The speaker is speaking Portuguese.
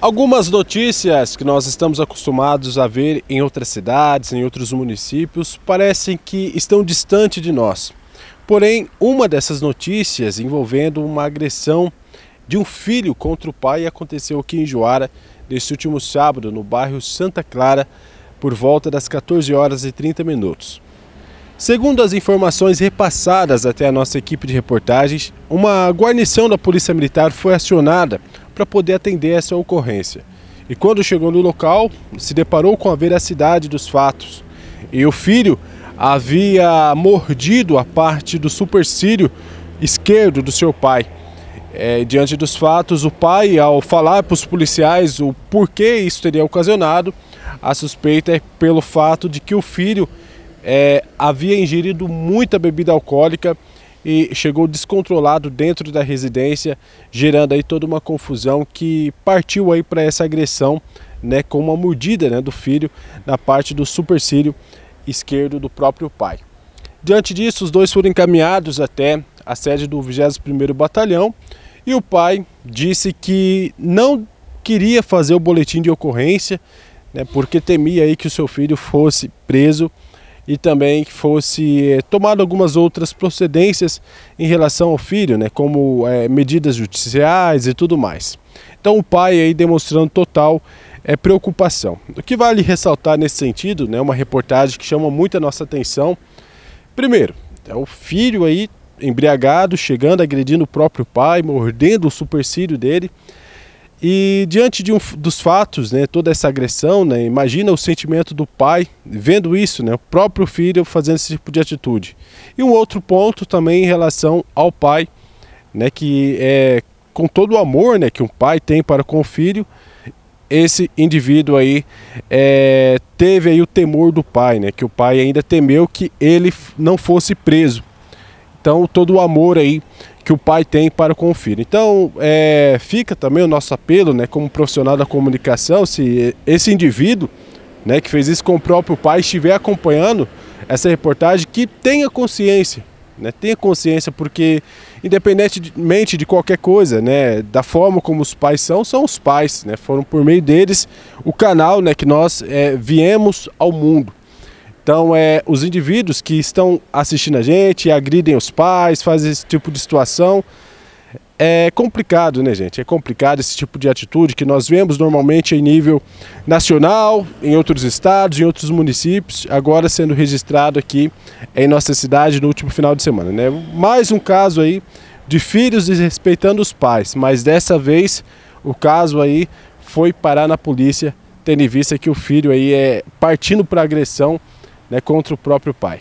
Algumas notícias que nós estamos acostumados a ver em outras cidades, em outros municípios, parecem que estão distante de nós. Porém, uma dessas notícias envolvendo uma agressão de um filho contra o pai aconteceu aqui em Joara neste último sábado, no bairro Santa Clara, por volta das 14 horas e 30 minutos. Segundo as informações repassadas até a nossa equipe de reportagens, uma guarnição da Polícia Militar foi acionada para poder atender essa ocorrência. E quando chegou no local, se deparou com a veracidade dos fatos. E o filho havia mordido a parte do supercílio esquerdo do seu pai. É, diante dos fatos, o pai, ao falar para os policiais o porquê isso teria ocasionado, a suspeita é pelo fato de que o filho é, havia ingerido muita bebida alcoólica e chegou descontrolado dentro da residência, gerando aí toda uma confusão que partiu aí para essa agressão, né, com uma mordida, né, do filho na parte do supercílio esquerdo do próprio pai. Diante disso, os dois foram encaminhados até a sede do 21º Batalhão e o pai disse que não queria fazer o boletim de ocorrência, né, porque temia aí que o seu filho fosse preso e também que fosse é, tomado algumas outras procedências em relação ao filho, né, como é, medidas judiciais e tudo mais. Então o pai aí demonstrando total é, preocupação. O que vale ressaltar nesse sentido, né, uma reportagem que chama muito a nossa atenção. Primeiro, é o filho aí embriagado, chegando, agredindo o próprio pai, mordendo o supercílio dele. E diante de um, dos fatos, né, toda essa agressão, né, imagina o sentimento do pai vendo isso, né, o próprio filho fazendo esse tipo de atitude. E um outro ponto também em relação ao pai, né, que é com todo o amor né, que um pai tem para com o filho, esse indivíduo aí é, teve aí o temor do pai, né, que o pai ainda temeu que ele não fosse preso. Então, todo o amor aí que o pai tem para com o filho. Então, é, fica também o nosso apelo, né, como profissional da comunicação, se esse indivíduo, né, que fez isso com o próprio pai, estiver acompanhando essa reportagem, que tenha consciência, né, tenha consciência, porque independentemente de qualquer coisa, né, da forma como os pais são, são os pais, né, foram por meio deles o canal, né, que nós é, viemos ao mundo. Então, é, os indivíduos que estão assistindo a gente, agridem os pais, fazem esse tipo de situação, é complicado, né, gente? É complicado esse tipo de atitude que nós vemos normalmente em nível nacional, em outros estados, em outros municípios, agora sendo registrado aqui em nossa cidade no último final de semana, né? Mais um caso aí de filhos desrespeitando os pais, mas dessa vez o caso aí foi parar na polícia, tendo em vista que o filho aí é partindo para agressão né, contra o próprio pai.